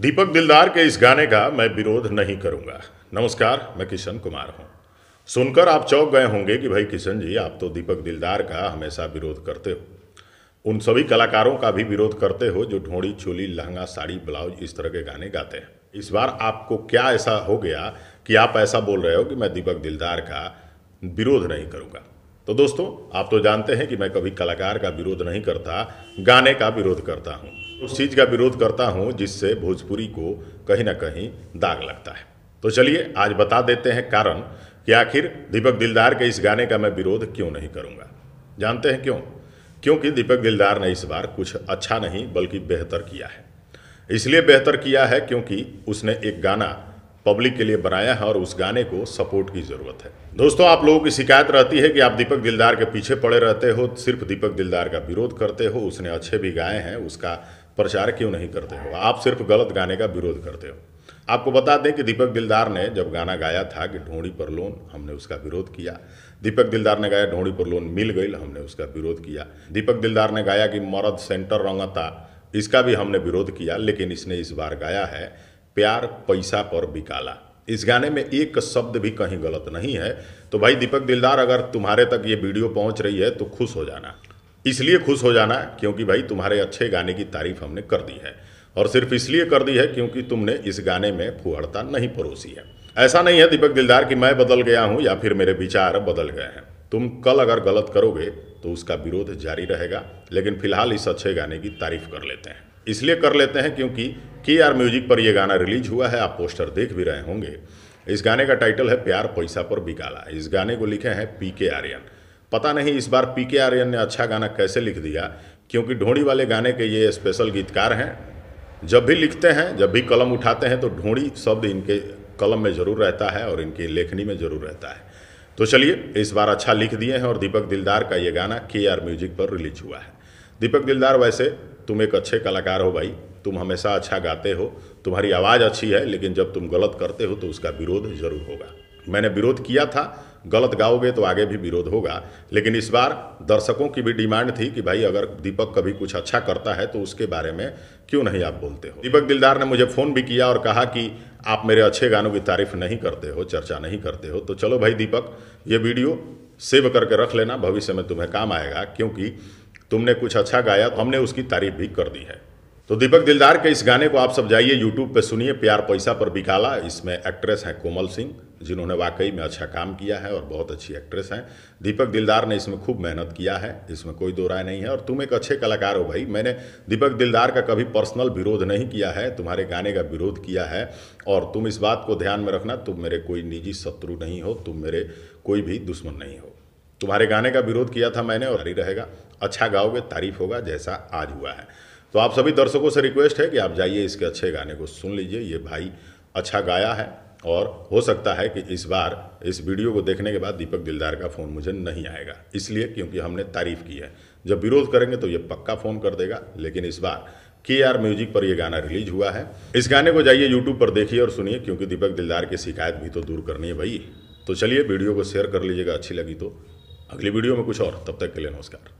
दीपक दिलदार के इस गाने का मैं विरोध नहीं करूंगा नमस्कार मैं किशन कुमार हूं सुनकर आप चौंक गए होंगे कि भाई किशन जी आप तो दीपक दिलदार का हमेशा विरोध करते हो उन सभी कलाकारों का भी विरोध करते हो जो ढोड़ी चोली लहंगा साड़ी ब्लाउज इस तरह के गाने गाते हैं इस बार आपको क्या ऐसा हो गया कि आप ऐसा बोल रहे हो कि मैं दीपक दिलदार का विरोध नहीं करूँगा तो दोस्तों आप तो जानते हैं कि मैं कभी कलाकार का विरोध नहीं करता गाने का विरोध करता हूँ उस चीज़ का विरोध करता हूँ जिससे भोजपुरी को कहीं ना कहीं दाग लगता है तो चलिए आज बता देते हैं कारण कि आखिर दीपक दिलदार के इस गाने का मैं विरोध क्यों नहीं करूँगा जानते हैं क्यों क्योंकि दीपक दिलदार ने इस बार कुछ अच्छा नहीं बल्कि बेहतर किया है इसलिए बेहतर किया है क्योंकि उसने एक गाना पब्लिक के लिए बनाया है और उस गाने को सपोर्ट की ज़रूरत है दोस्तों आप लोगों की शिकायत रहती है कि आप दीपक दिलदार के पीछे पड़े रहते हो सिर्फ दीपक दिलदार का विरोध करते हो उसने अच्छे भी गाए हैं उसका प्रचार क्यों नहीं करते हो आप सिर्फ गलत गाने का विरोध करते हो आपको बता दें कि दीपक दिलदार ने जब गाना गाया था कि ढोड़ी पर लोन हमने उसका विरोध किया दीपक दिलदार ने गाया ढोड़ी पर लोन मिल गई हमने उसका विरोध किया दीपक दिलदार ने गाया कि मरद सेंटर रंगता इसका भी हमने विरोध किया लेकिन इसने इस बार गाया है प्यार पैसा पर बिकाला इस गाने में एक शब्द भी कहीं गलत नहीं है तो भाई दीपक दिलदार अगर तुम्हारे तक ये वीडियो पहुंच रही है तो खुश हो जाना इसलिए खुश हो जाना क्योंकि भाई तुम्हारे अच्छे गाने की तारीफ हमने कर दी है और सिर्फ इसलिए कर दी है क्योंकि तुमने इस गाने में फुहड़ता नहीं परोसी है ऐसा नहीं है दीपक दिलदार कि मैं बदल गया हूँ या फिर मेरे विचार बदल गए हैं तुम कल अगर गलत करोगे तो उसका विरोध जारी रहेगा लेकिन फिलहाल इस अच्छे गाने की तारीफ कर लेते हैं इसलिए कर लेते हैं क्योंकि के आर म्यूजिक पर यह गाना रिलीज हुआ है आप पोस्टर देख भी रहे होंगे इस गाने का टाइटल है प्यार पैसा पर बिकाला इस गाने को लिखे हैं पी के आर्यन पता नहीं इस बार पी के आर्यन ने अच्छा गाना कैसे लिख दिया क्योंकि ढोड़ी वाले गाने के ये स्पेशल गीतकार हैं जब भी लिखते हैं जब भी कलम उठाते हैं तो ढोड़ी शब्द इनके कलम में ज़रूर रहता है और इनकी लेखनी में ज़रूर रहता है तो चलिए इस बार अच्छा लिख दिए हैं और दीपक दिलदार का ये गाना के आर म्यूजिक पर रिलीज हुआ है दीपक दिलदार वैसे तुम एक अच्छे कलाकार हो भाई तुम हमेशा अच्छा गाते हो तुम्हारी आवाज़ अच्छी है लेकिन जब तुम गलत करते हो तो उसका विरोध ज़रूर होगा मैंने विरोध किया था गलत गाओगे तो आगे भी विरोध होगा लेकिन इस बार दर्शकों की भी डिमांड थी कि भाई अगर दीपक कभी कुछ अच्छा करता है तो उसके बारे में क्यों नहीं आप बोलते हो दीपक दिलदार ने मुझे फ़ोन भी किया और कहा कि आप मेरे अच्छे गानों की तारीफ नहीं करते हो चर्चा नहीं करते हो तो चलो भाई दीपक ये वीडियो सेव करके रख लेना भविष्य में तुम्हें काम आएगा क्योंकि तुमने कुछ अच्छा गाया तो हमने उसकी तारीफ भी कर दी है तो दीपक दिलदार के इस गाने को आप सब जाइए यूट्यूब पे सुनिए प्यार पैसा पर बिकाला इसमें एक्ट्रेस हैं कोमल सिंह जिन्होंने वाकई में अच्छा काम किया है और बहुत अच्छी एक्ट्रेस हैं दीपक दिलदार ने इसमें खूब मेहनत किया है इसमें कोई दो राय नहीं है और तुम एक अच्छे कलाकार हो भाई मैंने दीपक दिलदार का कभी पर्सनल विरोध नहीं किया है तुम्हारे गाने का विरोध किया है और तुम इस बात को ध्यान में रखना तुम मेरे कोई निजी शत्रु नहीं हो तुम मेरे कोई भी दुश्मन नहीं हो तुम्हारे गाने का विरोध किया था मैंने और हरी रहेगा अच्छा गाओगे तारीफ होगा जैसा आज हुआ है तो आप सभी दर्शकों से रिक्वेस्ट है कि आप जाइए इसके अच्छे गाने को सुन लीजिए ये भाई अच्छा गाया है और हो सकता है कि इस बार इस वीडियो को देखने के बाद दीपक दिलदार का फ़ोन मुझे नहीं आएगा इसलिए क्योंकि हमने तारीफ़ की है जब विरोध करेंगे तो ये पक्का फ़ोन कर देगा लेकिन इस बार के आर म्यूजिक पर यह गाना रिलीज हुआ है इस गाने को जाइए यूट्यूब पर देखिए और सुनिए क्योंकि दीपक दिलदार की शिकायत भी तो दूर करनी है भाई तो चलिए वीडियो को शेयर कर लीजिएगा अच्छी लगी तो अगली वीडियो में कुछ और तब तक के लिए नमस्कार